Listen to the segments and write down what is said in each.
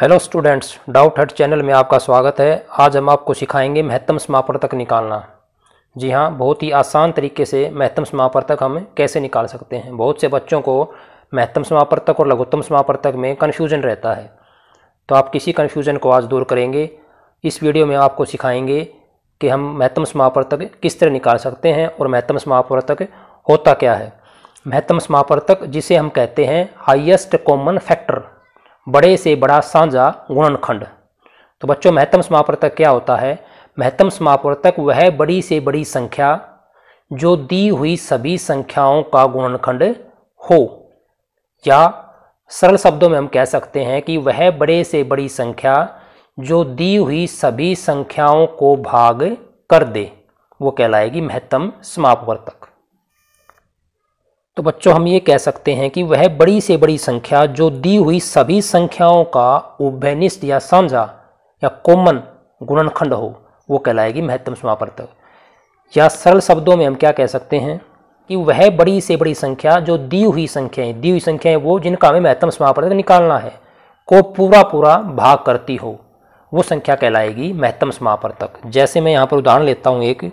hello students doubt hut channel में आपका स्वागत है आज हम आपको सिखाएंगे महत्तम समापर तक निकालना जी हाँ बहुत ही आसान तरीके से महत्तम समापर तक हम कैसे निकाल सकते हैं बहुत से बच्चों को महत्तम समापर तक और लघुत्तम समापर तक में कन्फ्यूजन रहता है तो आप किसी कन्फ्यूजन को आज दूर करेंगे इस वीडियो में आपको सिखाएंगे कि हम महत्तम समापर तक किस तरह निकाल सकते हैं और महत्तम समापर तक होता क्या है महत्तम समापर तक जिसे हम कहते हैं हाइएस्ट कॉमन फैक्टर बड़े से बड़ा साझा गुणनखंड तो बच्चों महत्तम समापवर्तक क्या होता है महत्तम समापवर्तक वह बड़ी से बड़ी संख्या जो दी हुई सभी संख्याओं का गुणनखंड हो या सरल शब्दों में हम कह सकते हैं कि वह बड़े से बड़ी संख्या जो दी हुई सभी संख्याओं को भाग कर दे वो कहलाएगी महत्तम समापवर्तक तो बच्चों हम ये कह सकते हैं कि वह बड़ी से बड़ी संख्या जो दी हुई सभी संख्याओं का उभयनिष्ठ या साझा या कॉमन गुणनखंड हो वो कहलाएगी महत्तम समापर्तक या सरल शब्दों में हम क्या कह सकते हैं कि वह बड़ी से बड़ी संख्या जो दी हुई संख्याएं दी हुई संख्याएं वो जिनका हमें महत्तम समापर्तक निकालना है को पूरा पूरा भाग करती हो वो संख्या कहलाएगी महत्तम समापर्तक जैसे मैं यहाँ पर उदाहरण लेता हूँ एक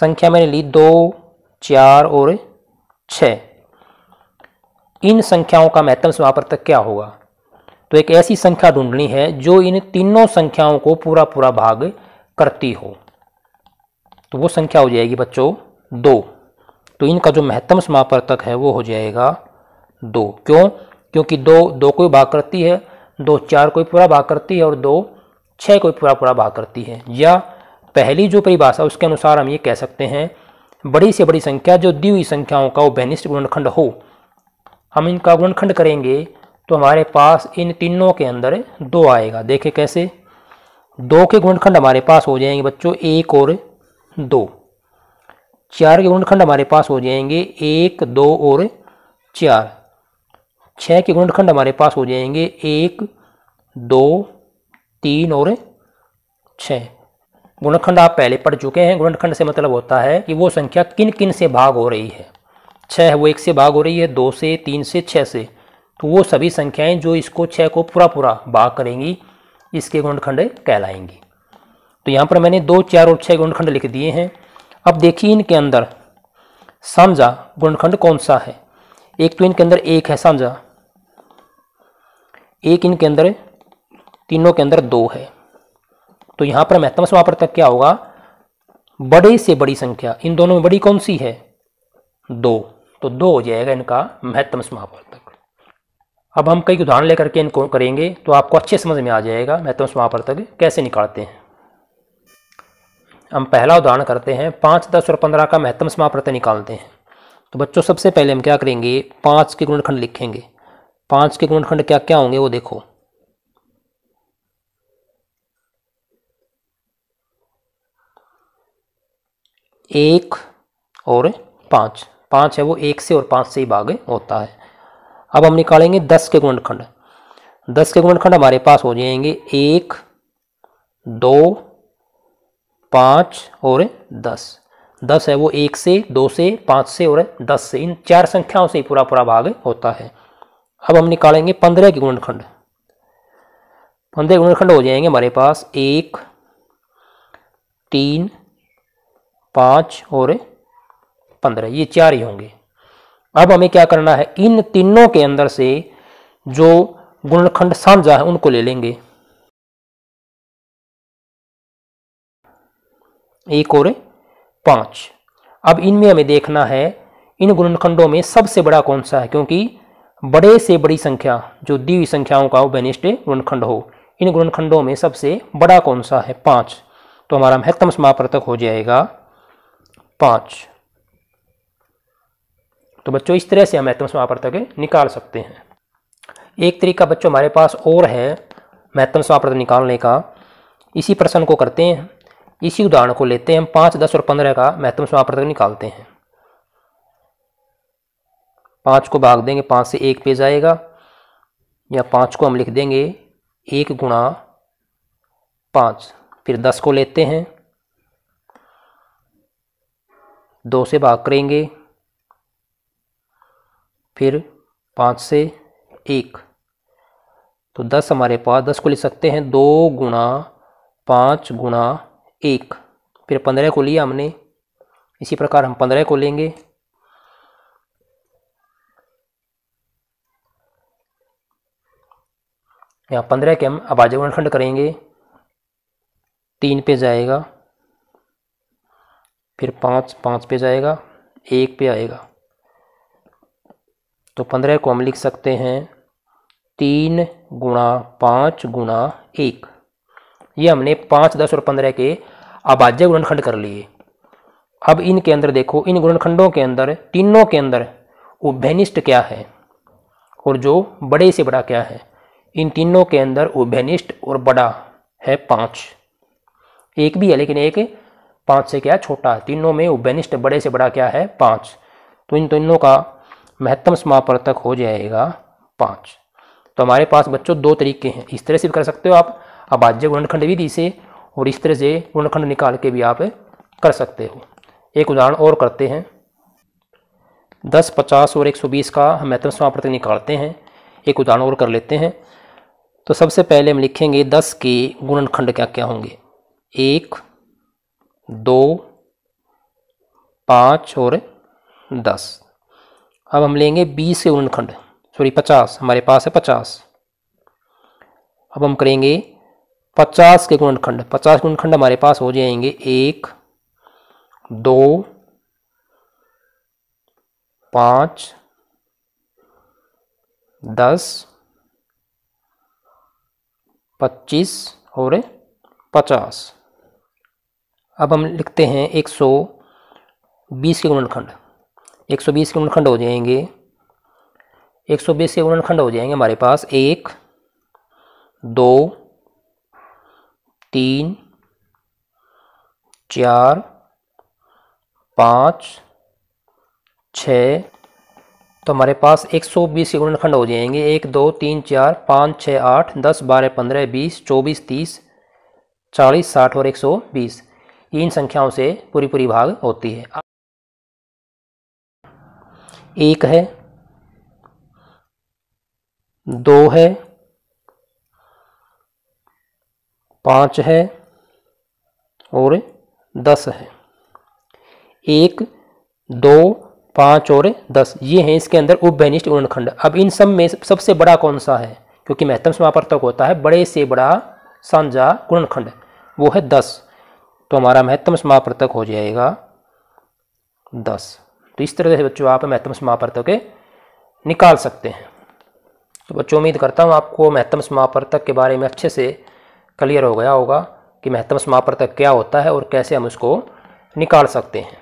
संख्या मैंने ली दो चार और छ इन संख्याओं का महत्तम समापर तक क्या होगा तो एक ऐसी संख्या ढूंढनी है जो इन तीनों संख्याओं को पूरा पूरा भाग करती हो तो वो संख्या हो जाएगी बच्चों दो तो इनका जो महत्तम समापर तक है वो हो जाएगा दो क्यों क्योंकि दो दो को भाग करती है दो चार को पूरा भाग करती है और दो छः को पूरा पूरा भाग करती है या पहली जो परिभाषा उसके अनुसार हम ये कह सकते हैं बड़ी से बड़ी संख्या जो दी हुई संख्याओं का वो बहनिष्ठ गुणनखंड हो हम इनका गुणखंड करेंगे तो हमारे पास इन तीनों के अंदर दो आएगा देखे कैसे दो के गुणखंड हमारे पास हो जाएंगे बच्चों एक और दो चार के गुणखंड हमारे पास हो जाएंगे एक दो और चार छः के गुणखंड हमारे पास हो जाएंगे एक दो तीन और छः गुणखंड आप पहले पढ़ चुके हैं गुणखंड से मतलब होता है कि वो संख्या किन किन से भाग हो रही है छः है वो एक से भाग हो रही है दो से तीन से छः से तो वो सभी संख्याएं जो इसको छः को पूरा पूरा भाग करेंगी इसके गुणखंड कहलाएंगी तो यहाँ पर मैंने दो चार और छः गुणखंड लिख दिए हैं अब देखिए इनके अंदर सामझा गुणखंड कौन सा है एक तो इनके अंदर एक है सामझा एक इनके अंदर तीनों के अंदर दो है तो यहां पर महत्तम समापवर्तक क्या होगा बड़े से बड़ी संख्या इन दोनों में बड़ी कौन सी है दो तो दो हो जाएगा इनका महत्तम समापवर्तक अब हम कई उदाहरण लेकर के इनको करेंगे तो आपको अच्छे समझ में आ जाएगा महत्तम समापवर्तक कैसे निकालते हैं हम पहला उदाहरण करते हैं पाँच दस और पंद्रह का महत्तम समापवर्तक निकालते हैं तो बच्चों सबसे पहले हम क्या करेंगे पाँच के गुणखंड लिखेंगे पाँच के गुणखंड क्या क्या होंगे वो देखो एक और पाँच पाँच है वो एक से और पाँच से ही भाग होता है अब हम निकालेंगे दस के गुणखंड दस के गुणखंड हमारे पास हो जाएंगे एक दो पाँच और दस दस है वो एक से दो से पाँच से और दस से इन चार संख्याओं से ही पूरा पूरा भाग होता है अब हम निकालेंगे पंद्रह के गुणखंड पंद्रह गुणखंड हो जाएंगे हमारे पास एक तीन पाँच और पंद्रह ये चार ही होंगे अब हमें क्या करना है इन तीनों के अंदर से जो गुणखंड सांझा है उनको ले लेंगे एक और पाँच अब इनमें हमें देखना है इन गुणखंडों में सबसे बड़ा कौन सा है क्योंकि बड़े से बड़ी संख्या जो दीवी संख्याओं का वो बेनिस्ट गुणखंड हो इन गुणखंडों में सबसे बड़ा कौन सा है पाँच तो हमारा महत्तम समापर्तक हो जाएगा पाँच तो बच्चों इस तरह से हम महत्म समापर्तक निकाल सकते हैं एक तरीका बच्चों हमारे पास और है महत्म समापर्तक तो निकालने का इसी प्रश्न को करते हैं इसी उदाहरण को लेते हैं हम पाँच दस और पंद्रह का महत्म समापर्तक निकालते हैं पाँच को भाग देंगे पाँच से एक पेज आएगा या पाँच को हम लिख देंगे एक गुणा पाँच फिर दस को लेते हैं दो से भाग करेंगे फिर पाँच से एक तो दस हमारे पास दस को लिख सकते हैं दो गुणा पाँच गुणा एक फिर पंद्रह को लिया हमने इसी प्रकार हम पंद्रह को लेंगे यहाँ पंद्रह के हम अभाज्य गुणखंड करेंगे तीन पे जाएगा फिर पाँच पाँच पे जाएगा एक पे आएगा तो पंद्रह को हम लिख सकते हैं तीन गुणा पाँच गुणा एक ये हमने पाँच दस और पंद्रह के अभाज्य गुणनखंड कर लिए अब इनके अंदर देखो इन गुणनखंडों के अंदर तीनों के अंदर उभयनिष्ठ क्या है और जो बड़े से बड़ा क्या है इन तीनों के अंदर उभयनिष्ठ और बड़ा है पाँच एक भी है लेकिन एक पाँच से क्या छोटा तीनों में उभयनिष्ठ बड़े से बड़ा क्या है पाँच तो इन तीनों का महत्तम समापर्तक हो जाएगा पाँच तो हमारे पास बच्चों दो तरीके हैं इस तरह से भी कर सकते हो आप अभाज्य गुणखंड विधि से और इस तरह से गुणखंड निकाल के भी आप कर सकते हो एक उदाहरण और करते हैं दस पचास और एक सौ बीस का हम महत्तम समापर्तक निकालते हैं एक उदाहरण और कर लेते हैं तो सबसे पहले हम लिखेंगे दस के गुणनखंड क्या क्या होंगे एक दो पाँच और दस अब हम लेंगे बीस के गुणनखंड सॉरी पचास हमारे पास है पचास अब हम करेंगे पचास के गुणनखंड पचास के गुणनखंड हमारे पास हो जाएंगे एक दो पाँच दस पच्चीस और पचास अब हम लिखते हैं एक सौ बीस के गुणनखंड एक सौ बीस के गुणनखंड हो जाएंगे एक सौ बीस के गुणनखंड हो जाएंगे हमारे पास एक दो तीन चार पाँच छ तो हमारे पास 120 के गुणनखंड हो जाएंगे एक दो तीन चार पाँच छः आठ दस बारह पंद्रह बीस चौबीस तीस चालीस साठ और 120 इन संख्याओं से पूरी पूरी भाग होती है एक है दो है पाँच है और दस है एक दो पाँच और दस ये हैं इसके अंदर उपभनिष्ठ उर्णखंड अब इन सब में सबसे बड़ा कौन सा है क्योंकि महत्तम समापर्तक होता है बड़े से बड़ा सांझा उर्णखंड वो है दस तो हमारा महत्तम समापर्तक हो जाएगा दस तो इस तरह से बच्चों आप महत्तम समापर्तक निकाल सकते हैं तो बच्चों उम्मीद करता हूँ आपको महत्तम समापर्तक के बारे में अच्छे से क्लियर हो गया होगा कि महत्तम समापर्तक क्या होता है और कैसे हम उसको निकाल सकते हैं